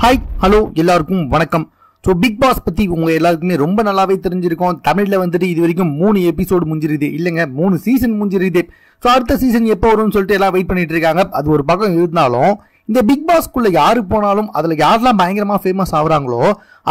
hi hello எல்லாருக்கும் வணக்கம் so big pass பற்றி உங்கள் எல்லாருக்குமே ரொம்ப நல்லாவே தெரிஞ்சிருக்கும் தமிழில் வந்துட்டு இது வரைக்கும் மூணு எபிசோடு முஞ்சிருது இல்லைங்க மூணு சீசன் முஞ்சிருது ஸோ அடுத்த சீசன் எப்போ வரும்னு சொல்லிட்டு எல்லாம் வெயிட் பண்ணிட்டு இருக்காங்க அது ஒரு பக்கம் இருந்தாலும் இந்த பிக் பாஸ்க்குள்ளே யாரு போனாலும் அதில் யாரெல்லாம் பயங்கரமாக ஃபேமஸ் ஆகுறாங்களோ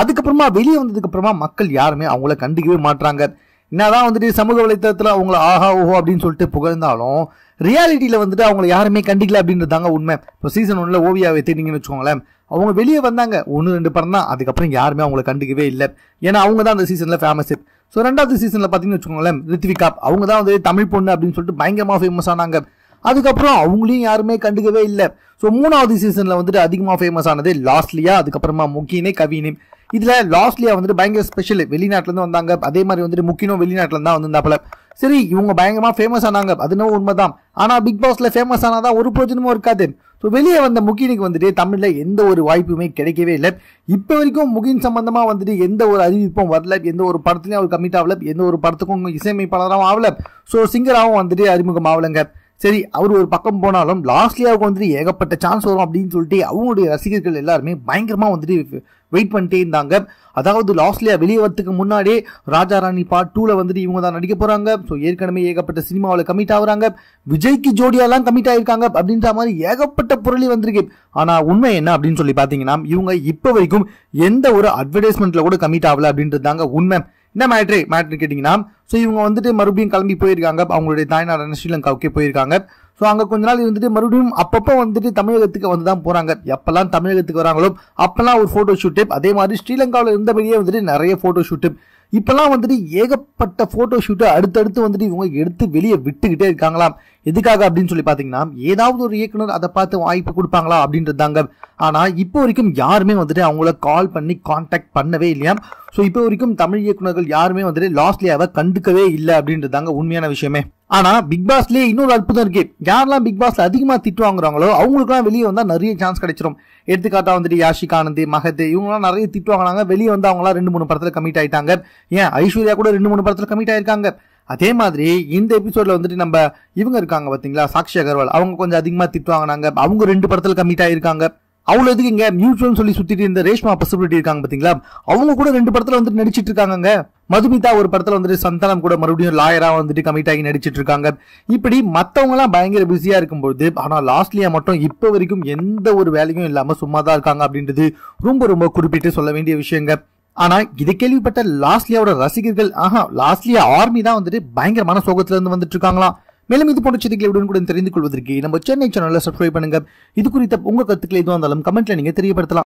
அதுக்கப்புறமா வெளியே வந்ததுக்கப்புறமா மக்கள் யாருமே அவங்கள கண்டுக்கவே மாட்டுறாங்க என்னதான் வந்துட்டு சமூக வலைத்தளத்தில் அவங்கள ஆஹா ஓஹோ அப்படின்னு சொல்லிட்டு புகழ்ந்தாலும் ரியாலிட்டியில் வந்துட்டு அவங்கள யாருமே கண்டிக்கல அப்படின்றதாங்க உண்மை இப்போ சீசன் ஒன்றில் ஓவியாவை வைத்திருந்தீங்கன்னு வச்சுக்கோங்களேன் அவங்க வெளியே வந்தாங்க ஒன்று ரெண்டு படம் தான் அதுக்கப்புறம் யாருமே அவங்கள கண்டுக்கவே இல்லை ஏன்னா அவங்க தான் அந்த சீசனில் ஃபேமஸ் ஸோ ரெண்டாவது சீசனில் பார்த்தீங்கன்னு வச்சுக்கோங்களேன் ரித்விகா அவங்க தான் வந்து தமிழ் பொண்ணு அப்படின்னு சொல்லிட்டு பயங்கரமாக ஃபேமஸ் ஆனாங்க அதுக்கப்புறம் அவங்களையும் யாருமே கண்டுக்கவே இல்லை ஸோ மூணாவது சீசனில் வந்துட்டு அதிகமாக ஃபேமஸ் ஆனது லாஸ்ட்லியா அதுக்கப்புறமா முக்கியனே கவினே இதில் லாஸ்ட்லியா வந்துட்டு பயங்கர ஸ்பெஷல் வெளிநாட்டிலேருந்து வந்தாங்க அதே மாதிரி வந்துட்டு முக்கியம் வெளிநாட்டில் தான் வந்திருந்தாப்புல சரி இவங்க பயங்கரமாக ஃபேமஸ் ஆனாங்க அதுனோ உண்மைதான் ஆனால் பிக் பாஸில் ஃபேமஸ் ஆனாதான் ஒரு பிரச்சனமும் இருக்காது ஸோ வெளியே வந்த முகினுக்கு வந்துட்டு தமிழில் எந்த ஒரு வாய்ப்புமே கிடைக்கவே இல்லை இப்போ வரைக்கும் முகின் சம்மந்தமாக வந்துட்டு எந்த ஒரு அறிவிப்பும் வரல எந்த ஒரு படத்துலையும் அவர் கம்மிட் ஆகல எந்த ஒரு படத்துக்கும் இசையமைப்பாளராகவும் ஆகல ஸோ சிங்கராகவும் வந்துட்டு அறிமுகம் ஆகலைங்க சரி அவர் ஒரு பக்கம் போனாலும் லாஸ்ட்லியாவுக்கு வந்துட்டு ஏகப்பட்ட சான்ஸ் வரும் அப்படின்னு சொல்லிட்டு அவங்களுடைய ரசிகர்கள் எல்லாருமே பயங்கரமாக வந்துட்டு வெயிட் பண்ணிட்டே இருந்தாங்க அதாவது லாஸ்ட்லியா வெளியே வரத்துக்கு முன்னாடியே ராஜா ராணி பார்ட் டூவில் வந்துட்டு இவங்க தான் நடிக்க போகிறாங்க ஸோ ஏற்கனவே ஏகப்பட்ட சினிமாவில் கமிட் ஆகுறாங்க விஜய்க்கு ஜோடியாலாம் கமிட் ஆகிருக்காங்க அப்படின்ற மாதிரி ஏகப்பட்ட புரளி வந்திருக்கு ஆனால் உண்மை என்ன அப்படின்னு சொல்லி பார்த்தீங்கன்னா இவங்க இப்போ வரைக்கும் எந்த ஒரு அட்வர்டைஸ்மெண்ட்டில் கூட கமிட் ஆகலை அப்படின்றது தாங்க உண்மை என்ன மேட்ரு மேட்ரு கேட்டிங்கன்னா ஸோ இவங்க வந்துட்டு மறுபடியும் கிளம்பி போயிருக்காங்க அவங்களுடைய தாய்நாடான ஸ்ரீலங்காவுக்கே போயிருக்காங்க ஸோ அங்கே கொஞ்ச நாள் இருந்துட்டு மறுபடியும் அப்பப்போ வந்துட்டு தமிழகத்துக்கு வந்து தான் போகிறாங்க எப்போல்லாம் தமிழகத்துக்கு வராங்களோ அப்போல்லாம் ஒரு ஃபோட்டோ ஷூட்டு அதே மாதிரி ஸ்ரீலங்காவில் இருந்தபடியே வந்துட்டு நிறைய ஃபோட்டோ ஷூட்டு இப்போல்லாம் வந்துட்டு ஏகப்பட்ட ஃபோட்டோ ஷூட்டை அடுத்தடுத்து வந்துட்டு இவங்க எடுத்து வெளியே விட்டுக்கிட்டே இருக்காங்களாம் எதுக்காக அப்படின்னு சொல்லி பார்த்தீங்கன்னா ஏதாவது ஒரு இயக்குனர் அதை பார்த்து வாய்ப்பு கொடுப்பாங்களா அப்படின்றதாங்க ஆனால் இப்போ வரைக்கும் யாருமே வந்துட்டு அவங்கள கால் பண்ணி காண்டாக்ட் பண்ணவே இல்லையா ஸோ இப்போ வரைக்கும் தமிழ் இயக்குநர்கள் யாருமே வந்துட்டு லாஸ்ட்லியாக கண்டுக்கவே இல்லை அப்படின்றதாங்க உண்மையான விஷயமே ஆனால் பிக் பாஸ்லேயே இன்னொரு அற்புதம் இருக்கு யாரெல்லாம் பிக் பாஸ்ல அதிகமாக திட்டு வாங்குறாங்களோ அவங்களுக்குலாம் வெளியே வந்தால் நிறைய சான்ஸ் கிடைச்சிரும் எடுத்துக்காட்டா வந்துட்டு யாஷிக் ஆனந்த் மகத் இவங்கலாம் நிறைய திட்டு வாங்கினாங்க வெளியே வந்து அவங்களாம் ரெண்டு மூணு படத்தில் கமிட் ஆயிட்டாங்க ஏன் ஐஸ்வர்யா கூட ரெண்டு மூணு படத்தில் கமிட் ஆயிருக்காங்க அதே மாதிரி இந்த எபிசோட்ல வந்துட்டு நம்ம இவங்க இருக்காங்க பார்த்தீங்களா சாக்ஷி அகர்வால் அவங்க கொஞ்சம் அதிகமாக திட்டு வாங்கினாங்க அவங்க ரெண்டு படத்தில் கமிட் ஆயிருக்காங்க அவ்வளோ எதுக்கு இங்கே மியூச்சுவல்னு சொல்லி சுற்றிட்டு இருந்த ரேஷ்மா பசுபிலிட்டி இருக்காங்க பார்த்தீங்களா அவங்க கூட ரெண்டு படத்தில் வந்துட்டு நடிச்சிட்டு இருக்காங்க மதுமிதா ஒரு படத்தில் வந்துட்டு சந்தானம் கூட மறுபடியும் லாயராக வந்துட்டு கமிட் ஆகி நடிச்சிட்டு இருக்காங்க இப்படி மற்றவங்களாம் பயங்கர பிஸியாக இருக்கும்போது ஆனால் லாஸ்ட்லியாக மட்டும் இப்போ வரைக்கும் எந்த ஒரு வேலையும் இல்லாமல் சும்மா தான் இருக்காங்க அப்படின்றது ரொம்ப ரொம்ப குறிப்பிட்டு சொல்ல வேண்டிய விஷயங்க ஆனா இது கேள்விப்பட்ட லாஸ்ட்லியாவோட ரசிகர்கள் ஆஹா லாஸ்ட்லியா ஆர்மி தான் வந்துட்டு பயங்கரமான சோகத்துல இருந்து வந்துட்டு இருக்காங்களாம் மேலும் இது போன்ற செய்திகளை உடனுக்குடன் தெரிந்து கொள்வதற்கு நம்ம சென்னை சேனலில் சப்ஸ்கிரைப் பண்ணுங்க இது குறித்த உங்க கருத்துக்கள் எதுவாக இருந்தாலும் கமெண்ட்ல நீங்க தெரியப்படுத்தலாம்